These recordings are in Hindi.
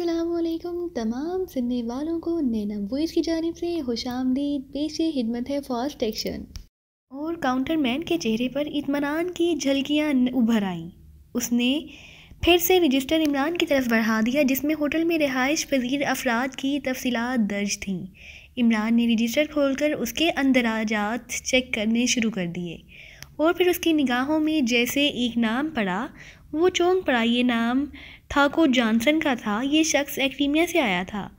असलकुम तमाम सुनने वालों को नैना वॉइस की जानब से खुश आमदीद पेश हिदमत है फास्ट एक्शन और काउंटर मैन के चेहरे पर इतमान की झलकियाँ उभर आईं उसने फिर से रजिस्टर इमरान की तरफ बढ़ा दिया जिसमें होटल में रिहाइश पजीर अफराद की तफसीत दर्ज थीं इमरान ने रजिस्टर खोलकर उसके अंदराजात चेक करने शुरू कर दिए और फिर उसकी निगाहों में जैसे एक नाम पड़ा वो चौंक पड़ा ये नाम थाको जॉनसन का था ये शख्स एक्रीमिया से आया था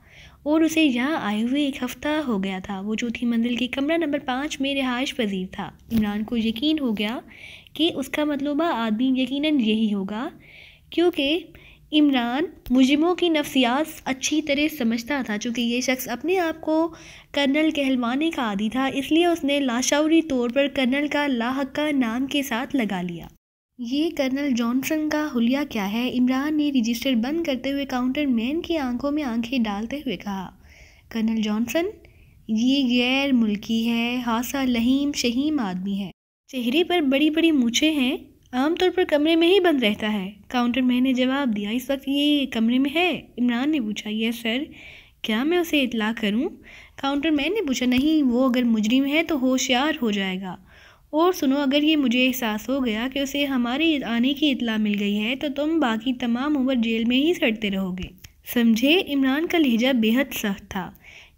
और उसे यहाँ आए हुए एक हफ़्ता हो गया था वो चौथी मंजिल के कमरा नंबर पाँच में रिहाइश पजीर था इमरान को यकीन हो गया कि उसका मतलूबा आदमी यकीनन यही होगा क्योंकि इमरान मुजिमों की नफसियात अच्छी तरह समझता था चूँकि ये शख्स अपने आप को कर्नल कहलवाने का आदि था इसलिए उसने लाशौरी तौर पर कर्नल का लाहक्का नाम के साथ लगा लिया ये कर्नल जॉनसन का हुलिया क्या है इमरान ने रजिस्टर बंद करते हुए काउंटर मैन की आंखों में आंखें डालते हुए कहा कर्नल जॉनसन ये गैर मुल्की है हासा लहीम शहीम आदमी है चेहरे पर बड़ी बड़ी मूछे हैं आमतौर पर कमरे में ही बंद रहता है काउंटर मैन ने जवाब दिया इस वक्त ये कमरे में है इमरान ने पूछा यह सर क्या मैं उसे इतला करूं? काउंटर मैन ने पूछा नहीं वो अगर मुजरिम है तो होशियार हो जाएगा और सुनो अगर ये मुझे एहसास हो गया कि उसे हमारे आने की इतला मिल गई है तो तुम बाकी तमाम उम्र जेल में ही सड़ते रहोगे समझे इमरान का लहजा बेहद सख्त था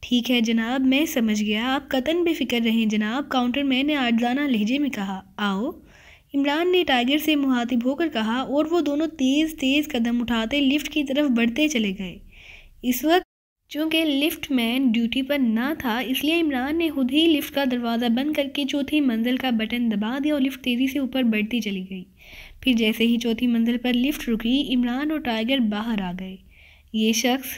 ठीक है जनाब मैं समझ गया आप कतन बेफिक्र रहें जनाब काउंटर मैन ने आजाना लहजे में कहा आओ इमरान ने टाइगर से मुहातिब होकर कहा और वो दोनों तेज़ तेज़ कदम उठाते लिफ्ट की तरफ बढ़ते चले गए इस वक्त चूँकि लिफ्ट मैन ड्यूटी पर ना था इसलिए इमरान ने खुद ही लिफ्ट का दरवाज़ा बंद करके चौथी मंजिल का बटन दबा दिया और लिफ्ट तेज़ी से ऊपर बढ़ती चली गई फिर जैसे ही चौथी मंजिल पर लिफ्ट रुकी इमरान और टाइगर बाहर आ गए ये शख्स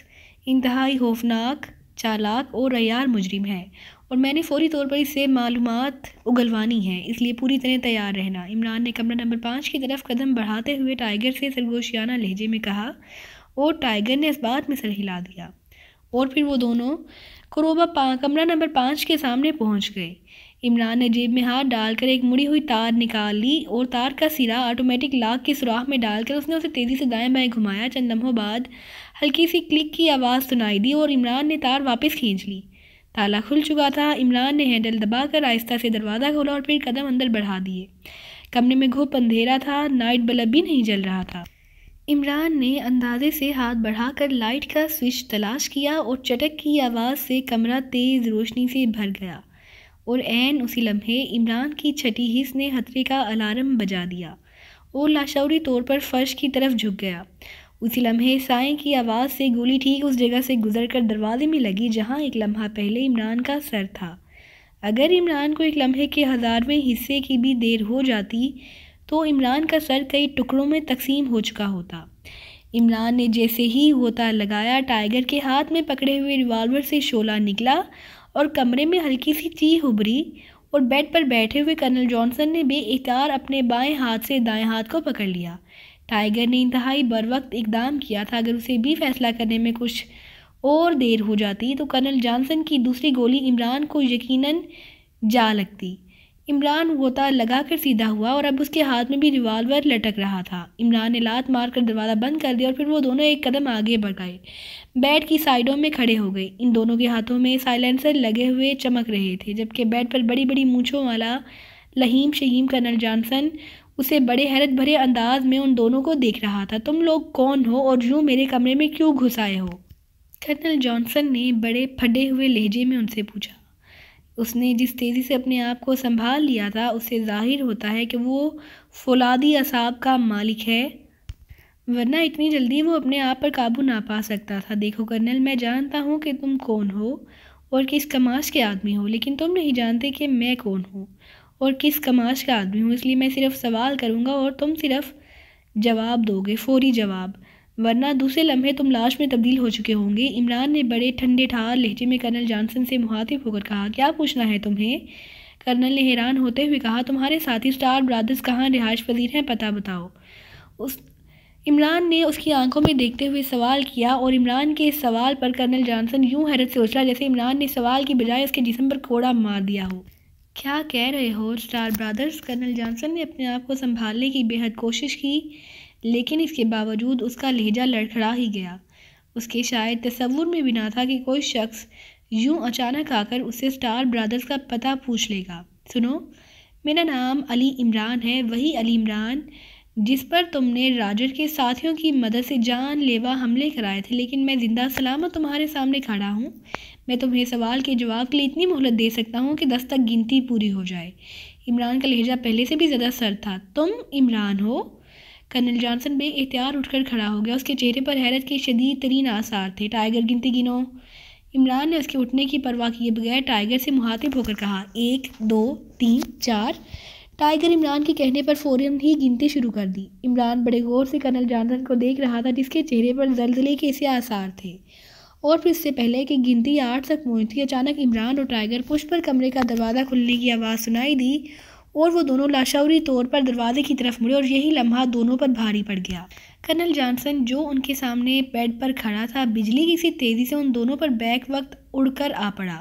इंतहाई खौफनाक चालाक और अयार मुजरिम है और मैंने फौरी तौर पर इससे मालूम उगलवानी है इसलिए पूरी तरह तैयार रहना इमरान ने कमरा नंबर पाँच की तरफ कदम बढ़ाते हुए टाइगर से सरगोशियाना लहजे में कहा और टाइगर ने इस बात में सर हिला दिया और फिर वो दोनों करोबा पा कमरा नंबर पाँच के सामने पहुंच गए इमरान ने जेब में हाथ डालकर एक मुड़ी हुई तार निकाल ली और तार का सिरा ऑटोमेटिक लाख के सुराख में डालकर उसने उसे तेज़ी से दाएं बाएं घुमाया चंद लम्हों बाद हल्की सी क्लिक की आवाज़ सुनाई दी और इमरान ने तार वापस खींच ली ताला खुल चुका था इमरान ने हैंडल दबाकर आहिस्ता से दरवाज़ा खोला और फिर कदम अंदर बढ़ा दिए कमरे में घुप अंधेरा था नाइट बल्ब भी नहीं जल रहा था इमरान ने अंदाजे से हाथ बढ़ाकर लाइट का स्विच तलाश किया और चटक की आवाज़ से कमरा तेज़ रोशनी से भर गया और एन उसी लम्हे इमरान की छठी हिस्स ने खतरे का अलार्म बजा दिया और लाशौरी तौर पर फर्श की तरफ झुक गया उसी लम्हे साय की आवाज़ से गोली ठीक उस जगह से गुजर कर दरवाजे में लगी जहाँ एक लम्हा पहले इमरान का सर था अगर इमरान को एक लम्हे के हज़ारवें हिस्से की भी देर हो जाती तो इमरान का सर कई टुकड़ों में तकसीम हो चुका होता इमरान ने जैसे ही होता लगाया टाइगर के हाथ में पकड़े हुए रिवाल्वर से शोला निकला और कमरे में हल्की सी चीह उभरी और बेड पर बैठे हुए कर्नल जॉनसन ने बेअार अपने बाएं हाथ से दाएं हाथ को पकड़ लिया टाइगर ने इंतहाई बर वक्त इकदाम किया था अगर उसे भी फैसला करने में कुछ और देर हो जाती तो कर्नल जॉनसन की दूसरी गोली इमरान को यकीनन जा लगती इमरान गोता लगा कर सीधा हुआ और अब उसके हाथ में भी रिवाल्वर लटक रहा था इमरान ने लात मार कर दरवाज़ा बंद कर दिया और फिर वो दोनों एक कदम आगे बढ़ गए बेड की साइडों में खड़े हो गए इन दोनों के हाथों में साइलेंसर लगे हुए चमक रहे थे जबकि बेड पर बड़ी बड़ी मूछों वाला लहीम शहीम कर्नल जॉनसन उसे बड़े हैरत भरे अंदाज में उन दोनों को देख रहा था तुम लोग कौन हो और यूँ मेरे कमरे में क्यों घुस आए हो कर्नल जॉनसन ने बड़े फटे हुए लहजे में उनसे पूछा उसने जिस तेज़ी से अपने आप को संभाल लिया था उससे जाहिर होता है कि वो फौलादी असाब का मालिक है वरना इतनी जल्दी वो अपने आप पर काबू ना पा सकता था देखो कर्नल मैं जानता हूँ कि तुम कौन हो और किस कमाश के आदमी हो लेकिन तुम नहीं जानते कि मैं कौन हूँ और किस कमाश का आदमी हूँ इसलिए मैं सिर्फ सवाल करूँगा और तुम सिर्फ जवाब दोगे फौरी जवाब वरना दूसरे लम्हे तुम लाश में तब्दील हो चुके होंगे इमरान ने बड़े ठंडे ठार लहजे में कर्नल जॉनसन से मुहातिब होकर कहा क्या पूछना है तुम्हें कर्नल ने हैरान होते हुए कहा तुम्हारे साथी स्टार ब्रादर्स कहाँ रिहाइश पजीर हैं पता बताओ उस इमरान ने उसकी आंखों में देखते हुए सवाल किया और इमरान के इस सवाल पर कर्नल जॉनसन यूं हैरत से उछला जैसे इमरान ने सवाल की बजाय उसके जिसम पर कोड़ा मार दिया हो क्या कह रहे हो स्टार ब्रादर्स कर्नल जॉनसन ने अपने आप को संभालने की बेहद कोशिश की लेकिन इसके बावजूद उसका लहजा लड़खड़ा ही गया उसके शायद तस्वुर में भी ना था कि कोई शख्स यूं अचानक आकर उससे स्टार ब्रदर्स का पता पूछ लेगा सुनो मेरा नाम अली इमरान है वही अली इमरान जिस पर तुमने राजर के साथियों की मदद से जानलेवा हमले कराए थे लेकिन मैं ज़िंदा सलामत तुम्हारे सामने खड़ा हूँ मैं तुम्हें सवाल के जवाब के लिए इतनी मोहलत दे सकता हूँ कि दस तक गिनती पूरी हो जाए इमरान का लहजा पहले से भी ज़्यादा सर था तुम इमरान हो कर्नल जॉनसन उठ उठकर खड़ा हो गया उसके चेहरे पर हैरत के शदीद तरीन आसार थे टाइगर गिनती गिनो इमरान ने उसके उठने की परवाह किए बगैर टाइगर से मुहातिब होकर कहा एक दो तीन चार टाइगर इमरान के कहने पर फौरन ही गिनती शुरू कर दी इमरान बड़े गौर से कर्नल जॉनसन को देख रहा था जिसके चेहरे पर जलजले के ऐसे आसार थे और फिर इससे पहले कि गिनती आठ तक थी अचानक इमरान और टाइगर पुष्प पर कमरे का दरवाज़ा खुलने की आवाज़ सुनाई दी और वो दोनों लाशावरी तौर पर दरवाजे की तरफ मुड़े और यही लम्हा दोनों पर भारी पड़ गया कर्नल जॉनसन जो उनके सामने बेड पर खड़ा था बिजली की सी तेज़ी से उन दोनों पर बैक वक्त उड़कर आ पड़ा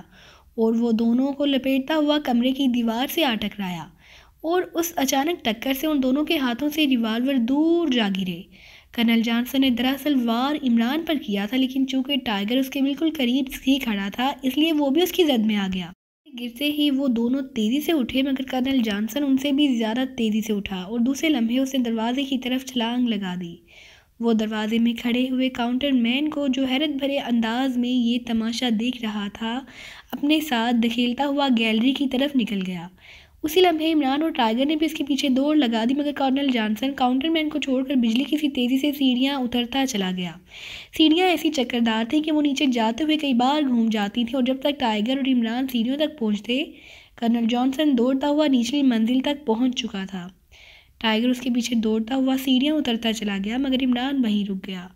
और वो दोनों को लपेटता हुआ कमरे की दीवार से आ टकराया और उस अचानक टक्कर से उन दोनों के हाथों से रिवाल्वर दूर जा गिरे कर्नल जॉनसन ने दरअसल वार इमरान पर किया था लेकिन चूंकि टाइगर उसके बिल्कुल करीब ही खड़ा था इसलिए वो भी उसकी जद में आ गया गिरते ही वो दोनों तेज़ी से उठे मगर कर्नल जॉनसन उनसे भी ज़्यादा तेज़ी से उठा और दूसरे लम्हे उसने दरवाजे की तरफ छलांग लगा दी वो दरवाजे में खड़े हुए काउंटर मैन को जो हैरत भरे अंदाज में ये तमाशा देख रहा था अपने साथ धकेलता हुआ गैलरी की तरफ निकल गया उसी लम्हे इमरान और टाइगर ने भी इसके पीछे दौड़ लगा दी मगर कर्नल जॉनसन काउंटरमैन को छोड़कर बिजली की सी तेज़ी से सीढ़ियाँ उतरता चला गया सीढ़ियाँ ऐसी चक्करदार थीं कि वो नीचे जाते हुए कई बार घूम जाती थी और जब तक टाइगर और इमरान सीढ़ियों तक पहुँचते कर्नल जॉनसन दौड़ता हुआ निचली मंजिल तक पहुँच चुका था टाइगर उसके पीछे दौड़ता हुआ सीढ़ियाँ उतरता चला गया मगर इमरान वहीं रुक गया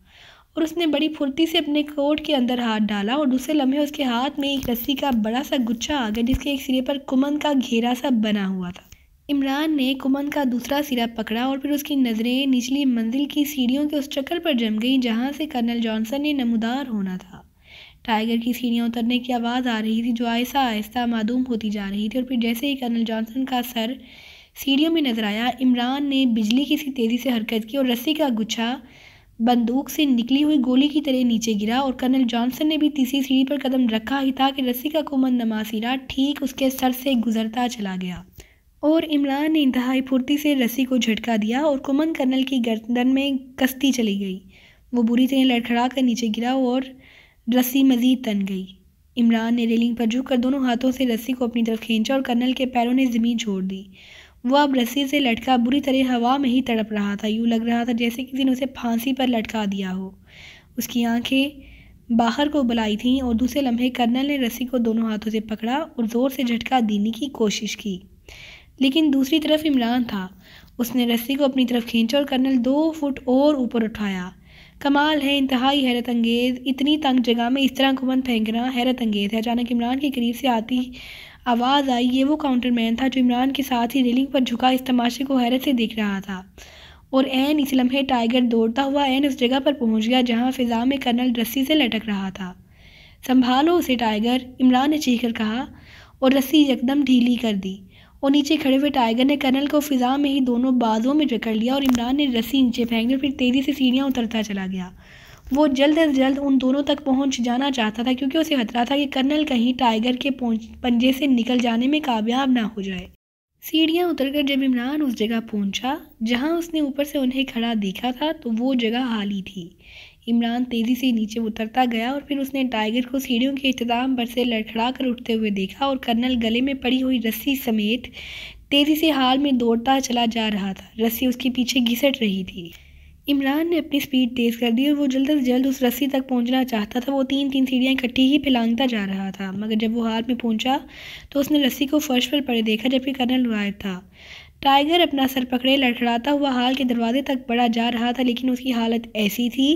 और उसने बड़ी फुर्ती से अपने कोट के अंदर हाथ डाला और दूसरे लम्हे उसके हाथ में एक रस्सी का बड़ा सा गुच्छा आ गया जिसके एक सिरे पर कुमन का घेरा सा बना हुआ था इमरान ने कुमन का दूसरा सिरा पकड़ा और फिर उसकी नज़रें निचली मंजिल की सीढ़ियों के उस चक्कर पर जम गईं जहाँ से कर्नल जॉनसन ने नमदार होना था टाइगर की सीढ़ियाँ उतरने की आवाज़ आ रही थी जो आहिस्ता आहिस्ता मादूम होती जा रही थी और फिर जैसे ही कर्नल जॉनसन का सर सीढ़ियों में नजर आया इमरान ने बिजली की सी तेज़ी से हरकत की और रस्सी का गुच्छा बंदूक से निकली हुई गोली की तरह नीचे गिरा और कर्नल जॉनसन ने भी तीसरी सीढ़ी पर कदम रखा ही था कि रस्सी का कोमन नमासीरा ठीक उसके सर से गुजरता चला गया और इमरान ने इंतहाई फुर्ती से रस्सी को झटका दिया और कुमन कर्नल की गर्दन में कश्ती चली गई वो बुरी तरह लड़खड़ा कर नीचे गिरा और रस्सी मज़ीद तन गई इमरान ने रेलिंग पर झुक कर दोनों हाथों से रस्सी को अपनी तरफ खींचा और कर्नल के पैरों ने ज़मीन छोड़ दी वह अब रस्सी से लटका बुरी तरह हवा में ही तड़प रहा था यूँ लग रहा था जैसे किसी ने उसे फांसी पर लटका दिया हो उसकी आंखें बाहर को बुलाई थीं और दूसरे लम्हे कर्नल ने रस्सी को दोनों हाथों से पकड़ा और ज़ोर से झटका देने की कोशिश की लेकिन दूसरी तरफ इमरान था उसने रस्सी को अपनी तरफ खींचा और कर्नल दो फुट और ऊपर उठाया कमाल है इंतहाई हैरत अंगेज़ इतनी तंग जगह में इस तरह घुमन फेंकना हैरत अंगेज़ है अचानक इमरान के करीब से आती आवाज़ आई ये वो काउंटरमैन था जो इमरान के साथ ही रेलिंग पर झुका इस तमाशे को हैरत से देख रहा था और एन इस लम्हे टाइगर दौड़ता हुआ एन उस जगह पर पहुंच गया जहां फिजा में कर्नल रस्सी से लटक रहा था संभालो उसे टाइगर इमरान ने चीख कर कहा और रस्सी एकदम ढीली कर दी और नीचे खड़े हुए टाइगर ने कर्नल को फिजा में ही दोनों बाजों में जकड़ लिया और इमरान ने रस्सी नीचे फेंक दी फिर तेज़ी से सीढ़ियाँ उतरता चला गया वो जल्द अज जल्द उन दोनों तक पहुंच जाना चाहता था क्योंकि उसे खतरा था कि कर्नल कहीं टाइगर के पंजे से निकल जाने में कामयाब ना हो जाए सीढ़ियाँ उतरकर जब इमरान उस जगह पहुंचा जहां उसने ऊपर से उन्हें खड़ा देखा था तो वो जगह हाली थी इमरान तेज़ी से नीचे उतरता गया और फिर उसने टाइगर को सीढ़ियों के इख्ताम पर से लड़खड़ा कर उठते हुए देखा और कर्नल गले में पड़ी हुई रस्सी समेत तेज़ी से हाल में दौड़ता चला जा रहा था रस्सी उसके पीछे घिसट रही थी इमरान ने अपनी स्पीड तेज़ कर दी और वो जल्द से जल्द उस रस्सी तक पहुंचना चाहता था वो तीन तीन सीढ़ियाँ इकट्ठी ही फैलांगता जा रहा था मगर जब वो हाल में पहुंचा तो उसने रस्सी को फर्श पर पड़े देखा जबकि कर्नल गायब था टाइगर अपना सर पकड़े लड़खड़ाता हुआ हाल के दरवाजे तक बढ़ा जा रहा था लेकिन उसकी हालत ऐसी थी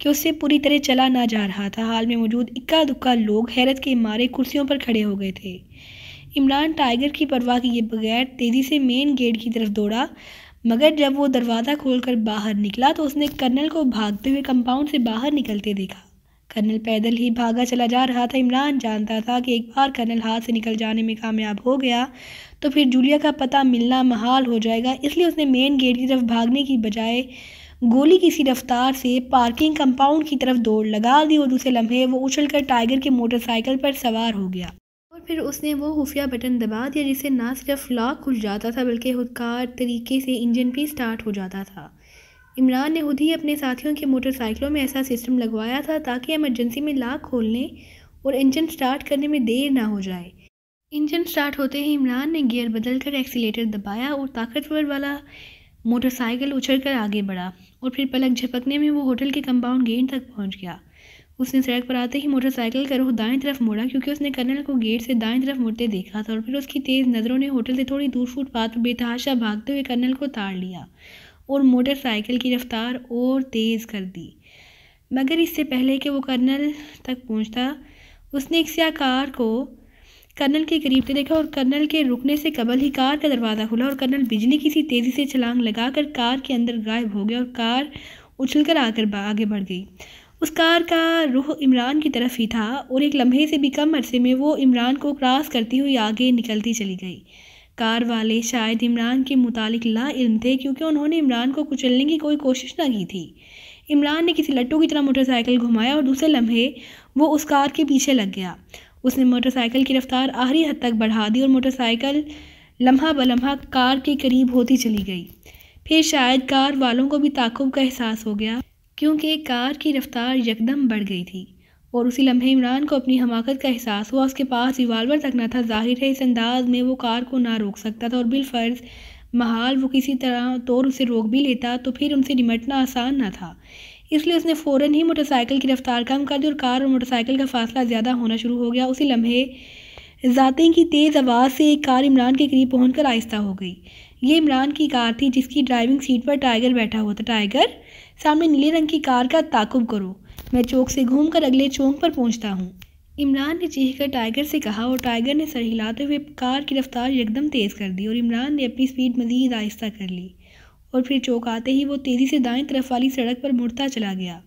कि उससे पूरी तरह चला ना जा रहा था हाल में मौजूद इक्का दुक्का लोग हैरत के मारे कुर्सियों पर खड़े हो गए थे इमरान टाइगर की परवाह किए बगैर तेज़ी से मेन गेट की तरफ दौड़ा मगर जब वो दरवाज़ा खोलकर बाहर निकला तो उसने कर्नल को भागते हुए कंपाउंड से बाहर निकलते देखा कर्नल पैदल ही भागा चला जा रहा था इमरान जानता था कि एक बार कर्नल हाथ से निकल जाने में कामयाब हो गया तो फिर जूलिया का पता मिलना महाल हो जाएगा इसलिए उसने मेन गेट की तरफ भागने की बजाय गोली किसी रफ्तार से पार्किंग कंपाउंड की तरफ दौड़ लगा दी और दूसरे लम्हे वो उछलकर टाइगर के मोटरसाइकिल पर सवार हो गया और फिर उसने वो खुफिया बटन दबा दिया जिससे ना सिर्फ लॉक खुल जाता था बल्कि खुदकार तरीके से इंजन भी स्टार्ट हो जाता था इमरान ने खुद ही अपने साथियों के मोटरसाइकिलों में ऐसा सिस्टम लगवाया था ताकि एमरजेंसी में लाक खोलने और इंजन स्टार्ट करने में देर ना हो जाए इंजन स्टार्ट होते ही इमरान ने गियर बदल कर एक्सीटर दबाया और ताकतवर वाला मोटरसाइकिल उछल कर आगे बढ़ा और फिर पलक झपकने में वो होटल के कंपाउंड गेट तक पहुंच गया उसने सड़क पर आते ही मोटरसाइकिल का रुख दाएं तरफ मोड़ा क्योंकि उसने कर्नल को गेट से दाएं तरफ मुड़ते देखा था और फिर उसकी तेज़ नज़रों ने होटल से थोड़ी दूर फूट पर बेतहाशा भागते हुए कर्नल को ताड़ लिया और मोटरसाइकिल की रफ्तार और तेज़ कर दी मगर इससे पहले कि वो कर्नल तक पहुँचता उसने एक सिया कार को कर्नल के करीब ने देखा और कर्नल के रुकने से कबल ही कार का दरवाज़ा खुला और कर्नल बिजली की सी तेज़ी से छलांग लगाकर कार के अंदर गायब हो गया और कार उछलकर आकर आगे बढ़ गई उस कार का रुख इमरान की तरफ ही था और एक लम्हे से भी कम अरसे में वो इमरान को क्रॉस करती हुई आगे निकलती चली गई कार वाले शायद इमरान के मुतालिक ला इल्म थे क्योंकि उन्होंने इमरान को कुचलने की कोई कोशिश ना की थी इमरान ने किसी लट्टू की तरह मोटरसाइकिल घुमाया और दूसरे लम्हे वो उस कार के पीछे लग गया उसने मोटरसाइकिल की रफ्तार आहरी हद तक बढ़ा दी और मोटरसाइकिल लम्हा लम्हा कार के करीब होती चली गई फिर शायद कार वालों को भी ताकुब का एहसास हो गया क्योंकि कार की रफ्तार यकदम बढ़ गई थी और उसी लम्हे इमरान को अपनी हमाकत का एहसास हुआ उसके पास रिवाल्वर तक न था जाहिर है इस अंदाज में वो कार को ना रोक सकता था और बिलफर्ज महाल वो किसी तरह तौर उसे रोक भी लेता तो फिर उनसे निमटना आसान ना था इसलिए उसने फ़ौरन ही मोटरसाइकिल की रफ्तार कम कर दी और कार और मोटरसाइकिल का फासला ज़्यादा होना शुरू हो गया उसी लम्हे ज़ाते की तेज़ आवाज़ से एक कार इमरान के करीब पहुँच कर आहिस्ता हो गई ये इमरान की कार थी जिसकी ड्राइविंग सीट पर टाइगर बैठा हुआ था टाइगर सामने नीले रंग की कार का ताकुब करो मैं चौक से घूम कर अगले चौक पर पहुँचता हूँ इमरान ने चीख कर टाइगर से कहा और टाइगर ने सर हिलाते हुए कार की रफ्तार एकदम तेज़ कर दी और इमरान ने अपनी स्पीड मज़ीद आहिस्ता कर ली और फिर चौंकाते ही वो तेज़ी से दाएं तरफ वाली सड़क पर मुड़ता चला गया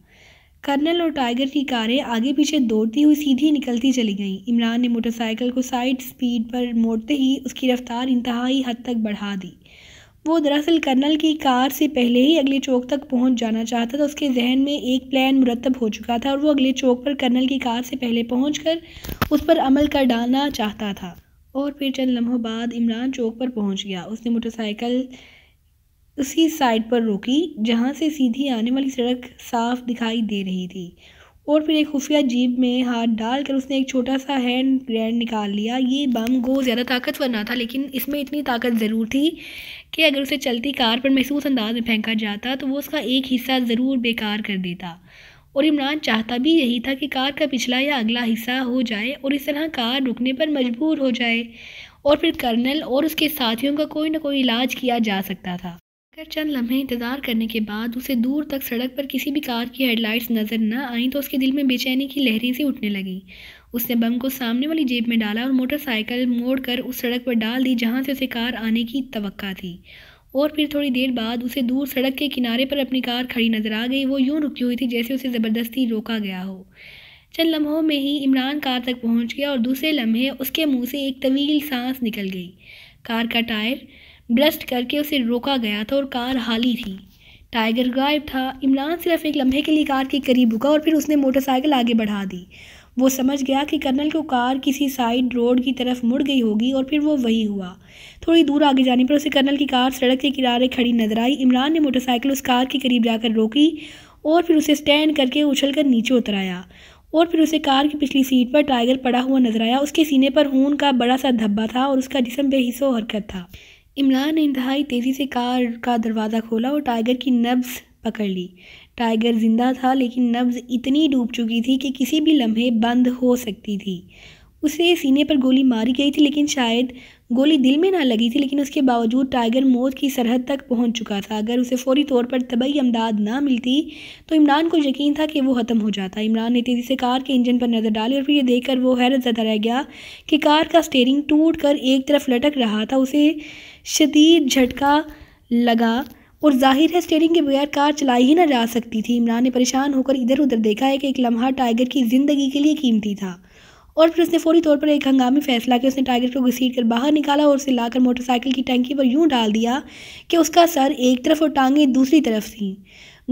कर्नल और टाइगर की कारें आगे पीछे दौड़ती हुई सीधी निकलती चली गईं इमरान ने मोटरसाइकिल को साइड स्पीड पर मोड़ते ही उसकी रफ्तार इंतहाई हद तक बढ़ा दी वो दरअसल कर्नल की कार से पहले ही अगले चौक तक पहुंच जाना चाहता था उसके जहन में एक प्लान मुरतब हो चुका था और वो अगले चौक पर कर्नल की कार से पहले पहुँच उस पर अमल कर डालना चाहता था और फिर चंद लम्हों बाद इमरान चौक पर पहुँच गया उसने मोटरसाइकिल उसी साइड पर रुकी जहाँ से सीधी आने वाली सड़क साफ दिखाई दे रही थी और फिर एक खुफिया जीप में हाथ डालकर उसने एक छोटा सा हैंड ग्रैंड निकाल लिया ये बम गो ज़्यादा ताकतवर ना था लेकिन इसमें इतनी ताकत ज़रूर थी कि अगर उसे चलती कार पर महसूस अंदाज में फेंका जाता तो वो उसका एक हिस्सा ज़रूर बेकार कर देता और इमरान चाहता भी यही था कि कार का पिछला या अगला हिस्सा हो जाए और इस तरह कार रुकने पर मजबूर हो जाए और फिर कर्नल और उसके साथियों का कोई ना कोई इलाज किया जा सकता था अगर चंद लम्हे इंतज़ार करने के बाद उसे दूर तक सड़क पर किसी भी कार की हेडलाइट्स नज़र न आईं तो उसके दिल में बेचैनी की लहरें सी उठने लगीं उसने बम को सामने वाली जेब में डाला और मोटरसाइकिल मोड़ कर उस सड़क पर डाल दी जहाँ से उसे कार आने की तवक्का थी और फिर थोड़ी देर बाद उसे दूर सड़क के किनारे पर अपनी कार खड़ी नज़र आ गई वो यूँ रुकी हुई थी जैसे उसे ज़बरदस्ती रोका गया हो चंद लम्हों में ही इमरान कार तक पहुँच गया और दूसरे लम्हे उसके मुँह से एक तवील सांस निकल गई कार का टायर ब्लस्ट करके उसे रोका गया था और कार हाली थी टाइगर गायब था इमरान सिर्फ एक लम्हे के लिए कार के करीब रुका और फिर उसने मोटरसाइकिल आगे बढ़ा दी वो समझ गया कि कर्नल को कार किसी साइड रोड की तरफ मुड़ गई होगी और फिर वो वही हुआ थोड़ी दूर आगे जाने पर उसे कर्नल की कार सड़क के किनारे खड़ी नजर आई इमरान ने मोटरसाइकिल उस कार के करीब जाकर रोकी और फिर उसे स्टैंड करके उछल कर नीचे उतराया और फिर उसे कार की पिछली सीट पर टाइगर पड़ा हुआ नजर आया उसके सीने पर खून का बड़ा सा धब्बा था और उसका जिसम बेहिसो हरकत था इमरान ने इंतहाई तेज़ी से कार का दरवाज़ा खोला और टाइगर की नब्ज़ पकड़ ली टाइगर ज़िंदा था लेकिन नब्ज़ इतनी डूब चुकी थी कि किसी भी लम्हे बंद हो सकती थी उसे सीने पर गोली मारी गई थी लेकिन शायद गोली दिल में ना लगी थी लेकिन उसके बावजूद टाइगर मौत की सरहद तक पहुंच चुका था अगर उसे फौरी तौर पर तबई अमदाद ना मिलती तो इमरान को यकीन था कि वो ख़त्म हो जाता इमरान ने तेज़ी से कार के इंजन पर नज़र डाली और फिर ये देखकर वो हैरत ज़्यादा रह गया कि कार का स्टेयरिंग टूट कर एक तरफ लटक रहा था उसे शदीद झटका लगा और जाहिर है स्टेयरिंग के बगैर कार चलाई ही ना जा सकती थी इमरान ने परेशान होकर इधर उधर देखा है कि एक लम्हा टाइगर की ज़िंदगी के लिए कीमती था और फिर उसने फौरी तौर पर एक हंगामी फैसला किया उसने टाइगर को घसीट कर बाहर निकाला और उसे लाकर मोटरसाइकिल की टंकी पर यूं डाल दिया कि उसका सर एक तरफ और टांगें दूसरी तरफ थीं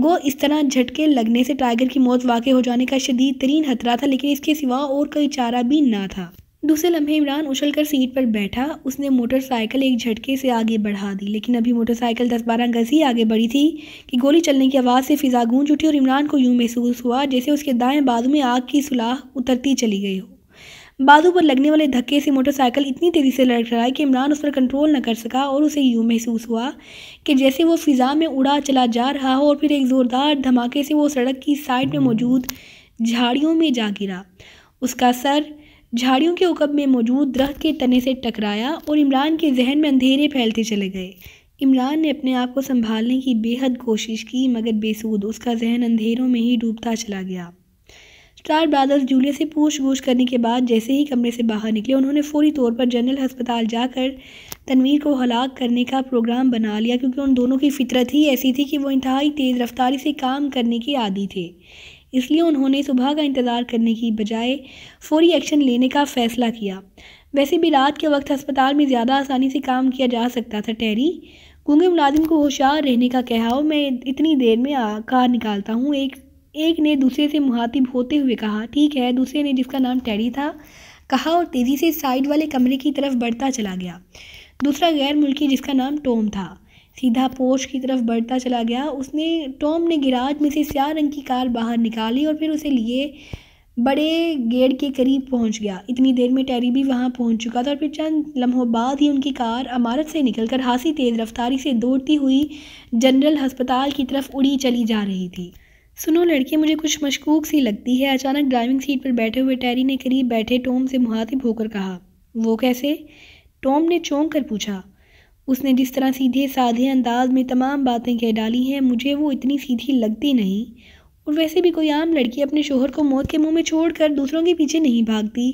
गो इस तरह झटके लगने से टाइगर की मौत वाक़ हो जाने का शदीद तरीन खतरा था लेकिन इसके सिवा और कोई चारा भी ना था दूसरे लम्हे इमरान उछल कर सीट पर बैठा उसने मोटरसाइकिल एक झटके से आगे बढ़ा दी लेकिन अभी मोटरसाइकिल दस बारह गज ही आगे बढ़ी थी कि गोली चलने की आवाज़ से फिजा गूंज उठी और इमरान को यूँ महसूस हुआ जैसे उसके दाएं बाजू में आग की सुलाह उतरती चली गई हो बाजू पर लगने वाले धक्के से मोटरसाइकिल इतनी तेज़ी से लड़ रहा है कि इमरान उस पर कंट्रोल न कर सका और उसे यूँ महसूस हुआ कि जैसे वो फिज़ा में उड़ा चला जा रहा हो और फिर एक ज़ोरदार धमाके से वो सड़क की साइड में मौजूद झाड़ियों में जा गिरा उसका सर झाड़ियों के उकब में मौजूद दरख्त के तने से टकराया और इमरान के जहन में अंधेरे फैलते चले गए इमरान ने अपने आप को संभालने की बेहद कोशिश की मगर बेसूद उसका जहन अंधेरों में ही डूबता चला गया स्टार ब्रादर्स जूलिया से पूछ गूछ करने के बाद जैसे ही कमरे से बाहर निकले उन्होंने फौरी तौर पर जनरल अस्पताल जाकर तनवीर को हलाक करने का प्रोग्राम बना लिया क्योंकि उन दोनों की फितरत ही ऐसी थी कि वो इंतहाई तेज़ रफ्तारी से काम करने के आदी थे इसलिए उन्होंने सुबह का इंतज़ार करने की बजाय फौरी एक्शन लेने का फ़ैसला किया वैसे भी रात के वक्त अस्पताल में ज़्यादा आसानी से काम किया जा सकता था टेरी गूंगे मुलाजिम को होशियार रहने का कहा और मैं इतनी देर में कार निकालता हूँ एक एक ने दूसरे से मुहातिब होते हुए कहा ठीक है दूसरे ने जिसका नाम टेरी था कहा और तेज़ी से साइड वाले कमरे की तरफ बढ़ता चला गया दूसरा गैर मुल्की जिसका नाम टोम था सीधा पोर्च की तरफ बढ़ता चला गया उसने टॉम ने गिराज में से स्या रंग की कार बाहर निकाली और फिर उसे लिए बड़े गेट के करीब पहुंच गया इतनी देर में टैरी भी वहां पहुंच चुका था और फिर चंद लम्हों बाद ही उनकी कार अमारत से निकलकर हाँसी तेज़ रफ्तारी से दौड़ती हुई जनरल हस्पताल की तरफ उड़ी चली जा रही थी सुनो लड़के मुझे कुछ मशकूक सी लगती है अचानक ड्राइविंग सीट पर बैठे हुए टैरी ने करीब बैठे टॉम से मुहातिब होकर कहा वो कैसे टॉम ने चौंक कर पूछा उसने जिस तरह सीधे साधे अंदाज में तमाम बातें कह डाली हैं मुझे वो इतनी सीधी लगती नहीं और वैसे भी कोई आम लड़की अपने शोहर को मौत के मुंह में छोड़कर दूसरों के पीछे नहीं भागती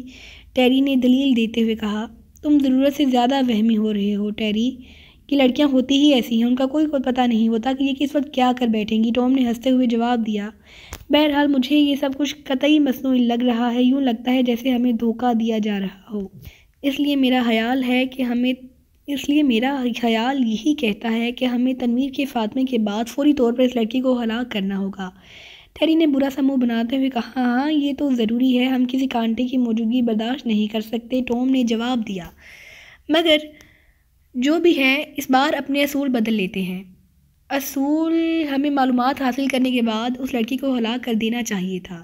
टेरी ने दलील देते हुए कहा तुम ज़रूरत से ज़्यादा वहमी हो रहे हो टेरी कि लड़कियां होती ही ऐसी हैं उनका कोई पता नहीं होता कि ये किस वक्त क्या कर बैठेंगी टॉम ने हंसते हुए जवाब दिया बहरहाल मुझे ये सब कुछ कतई मसनू लग रहा है यूँ लगता है जैसे हमें धोखा दिया जा रहा हो इसलिए मेरा ख्याल है कि हमें इसलिए मेरा ख्याल यही कहता है कि हमें तनवीर के फ़ात्मे के बाद फौरी तौर पर इस लड़की को हलाक करना होगा टेरी ने बुरा सा बनाते हुए कहा हाँ ये तो ज़रूरी है हम किसी कांटे की मौजूदगी बर्दाश्त नहीं कर सकते टॉम ने जवाब दिया मगर जो भी है इस बार अपने असूल बदल लेते हैं असूल हमें मालूम हासिल करने के बाद उस लड़की को हलाक कर देना चाहिए था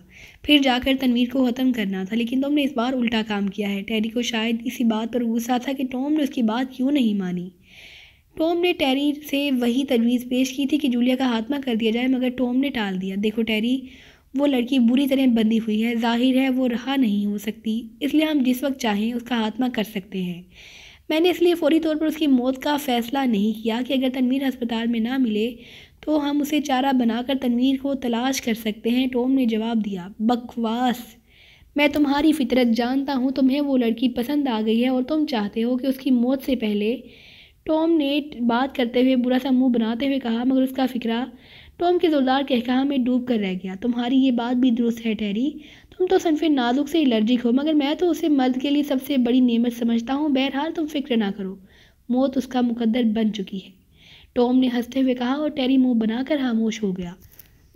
फिर जाकर तनवीर को ख़त्म करना था लेकिन तुमने इस बार उल्टा काम किया है टेरी को शायद इसी बात पर गुस्सा था कि टॉम ने उसकी बात क्यों नहीं मानी टॉम ने टेरी से वही तजवीज़ पेश की थी कि जूलिया का हाथमा कर दिया जाए मगर टॉम ने टाल दिया देखो टेरी वो लड़की बुरी तरह बंदी हुई है जाहिर है वो रहा नहीं हो सकती इसलिए हम जिस वक्त चाहें उसका हाथमा कर सकते हैं मैंने इसलिए फौरी तौर पर उसकी मौत का फ़ैसला नहीं किया कि अगर तनवीर अस्पताल में ना मिले तो हम उसे चारा बनाकर तनवीर को तलाश कर सकते हैं टॉम ने जवाब दिया बकवास मैं तुम्हारी फितरत जानता हूँ तुम्हें वो लड़की पसंद आ गई है और तुम चाहते हो कि उसकी मौत से पहले टॉम ने बात करते हुए बुरा सा मुंह बनाते हुए कहा मगर उसका फिक्रा टॉम के जोरदार कहकहा में डूब कर रह गया तुम्हारी ये बात भी दुरुस्त है ठहरी तुम तो सनफे नाजुक से एलर्जिक हो मगर मैं तो उसे मर्द के लिए सबसे बड़ी नियमत समझता हूँ बहरहाल तुम फिक्र ना करो मौत उसका मुकदर बन चुकी है टॉम ने हंसते हुए कहा और टेरी मुंह बनाकर खामोश हो गया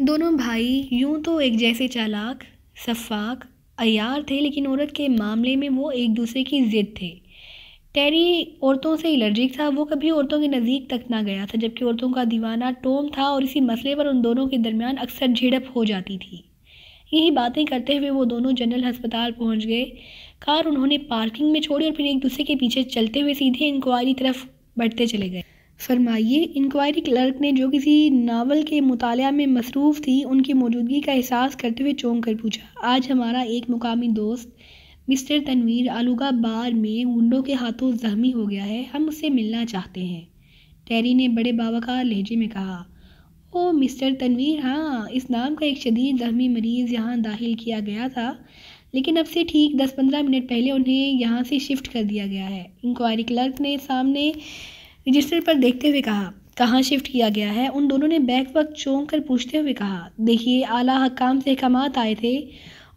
दोनों भाई यूं तो एक जैसे चालाक शफाक अयार थे लेकिन औरत के मामले में वो एक दूसरे की ज़िद थे टेरी औरतों से एलर्जिक था वो कभी औरतों के नज़दीक तक ना गया था जबकि औरतों का दीवाना टोम था और इसी मसले पर उन दोनों के दरमियान अक्सर झिड़प हो जाती थी यही बातें करते हुए वो दोनों जनरल अस्पताल पहुंच गए कार उन्होंने पार्किंग में छोड़ी और फिर एक दूसरे के पीछे चलते हुए सीधे इंक्वायरी तरफ बढ़ते चले गए फरमाइए इंक्वायरी क्लर्क ने जो किसी नावल के मुताल में मसरूफ़ थी उनकी मौजूदगी का एहसास करते हुए चौंक कर पूछा आज हमारा एक मुकामी दोस्त मिस्टर तनवीर आलूगा बार में गुंडों के हाथों जख्मी हो गया है हम उससे मिलना चाहते हैं टेरी ने बड़े बाबा का लहजे में कहा ओ मिस्टर तनवीर हाँ इस नाम का एक शदीद जख्मी मरीज़ यहाँ दाखिल किया गया था लेकिन अब से ठीक दस पंद्रह मिनट पहले उन्हें यहाँ से शिफ्ट कर दिया गया है इंक्वायरी क्लर्क ने सामने रजिस्टर पर देखते हुए कहा कहाँ शिफ्ट किया गया है उन दोनों ने बैक वक्त चौंक कर पूछते हुए कहा देखिए आला हकाम से अहकाम आए थे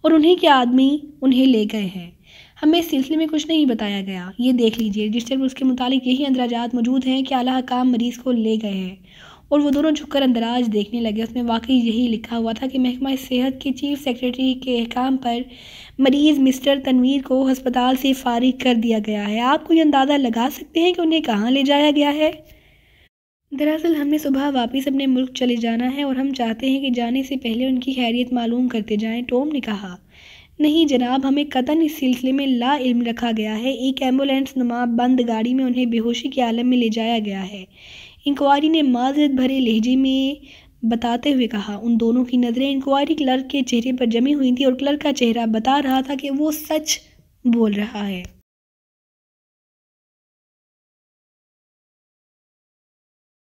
और उन्हीं के आदमी उन्हें ले गए हैं हमें इस सिलसिले में कुछ नहीं बताया गया ये देख लीजिए रजिस्टर में उसके मुतालिक यही अंदराजात मौजूद हैं कि आला हकाम मरीज़ को ले गए हैं और वो दोनों झुककर अंदराज देखने लगे उसमें वाकई यही लिखा हुआ था कि महकमा सेहत के चीफ सेक्रेटरी के अहकाम पर मरीज़ मिस्टर तनवीर को हस्पताल से फारिग कर दिया गया है आप कोई अंदाज़ा लगा सकते हैं कि उन्हें कहाँ ले जाया गया है दरअसल हमें सुबह वापस अपने मुल्क चले जाना है और हम चाहते हैं कि जाने से पहले उनकी खैरियत मालूम करते जाएं टोम ने कहा नहीं जनाब हमें कतन इस सिलसिले में ला इल्म रखा गया है एक एम्बुलेंस नुमा बंद गाड़ी में उन्हें बेहोशी के आलम में ले जाया गया है इंक्वायरी ने माजरत भरे लहजे में बताते हुए कहा उन दोनों की नज़रें इंक्वायरी क्लर्क के चेहरे पर जमी हुई थी और क्लर्क का चेहरा बता रहा था कि वो सच बोल रहा है